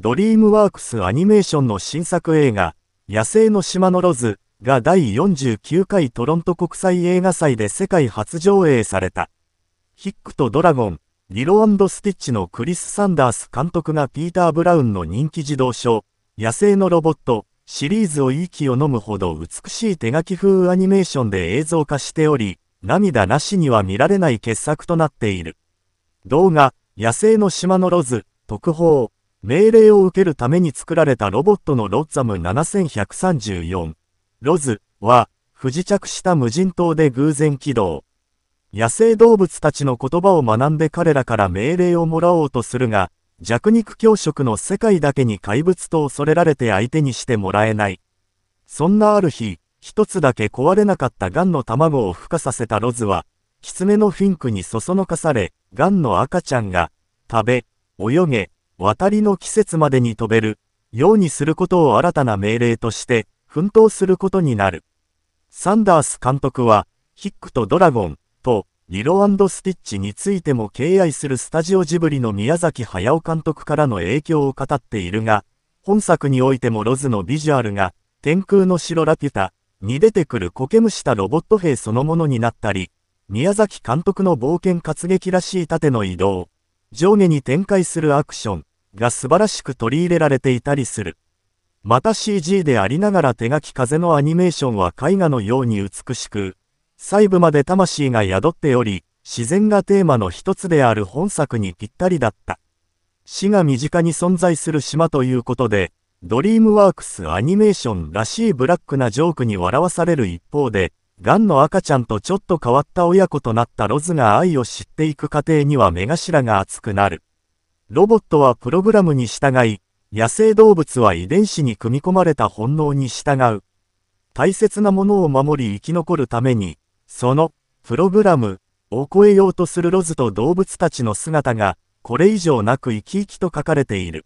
ドリームワークスアニメーションの新作映画、野生の島のロズが第49回トロント国際映画祭で世界初上映された。ヒックとドラゴン、リロスティッチのクリス・サンダース監督がピーター・ブラウンの人気児童書、野生のロボット、シリーズを息を飲むほど美しい手書き風アニメーションで映像化しており、涙なしには見られない傑作となっている。動画、野生の島のロズ、特報、命令を受けるために作られたロボットのロッザム7134、ロズは、不時着した無人島で偶然起動。野生動物たちの言葉を学んで彼らから命令をもらおうとするが、弱肉強食の世界だけに怪物と恐れられて相手にしてもらえない。そんなある日、一つだけ壊れなかったガンの卵を孵化させたロズは、狐のフィンクにそそのかされ、ガンの赤ちゃんが、食べ、泳げ、渡りの季節までに飛べるようにすることを新たな命令として奮闘することになる。サンダース監督は、ヒックとドラゴンとリロスティッチについても敬愛するスタジオジブリの宮崎駿監督からの影響を語っているが、本作においてもロズのビジュアルが、天空の城ラピュタに出てくる苔むしたロボット兵そのものになったり、宮崎監督の冒険活劇らしい盾の移動、上下に展開するアクション、が素晴らしく取り入れられていたりする。また CG でありながら手書き風のアニメーションは絵画のように美しく、細部まで魂が宿っており、自然がテーマの一つである本作にぴったりだった。死が身近に存在する島ということで、ドリームワークスアニメーションらしいブラックなジョークに笑わされる一方で、ガンの赤ちゃんとちょっと変わった親子となったロズが愛を知っていく過程には目頭が熱くなる。ロボットはプログラムに従い、野生動物は遺伝子に組み込まれた本能に従う。大切なものを守り生き残るために、その、プログラム、を超えようとするロズと動物たちの姿が、これ以上なく生き生きと書かれている。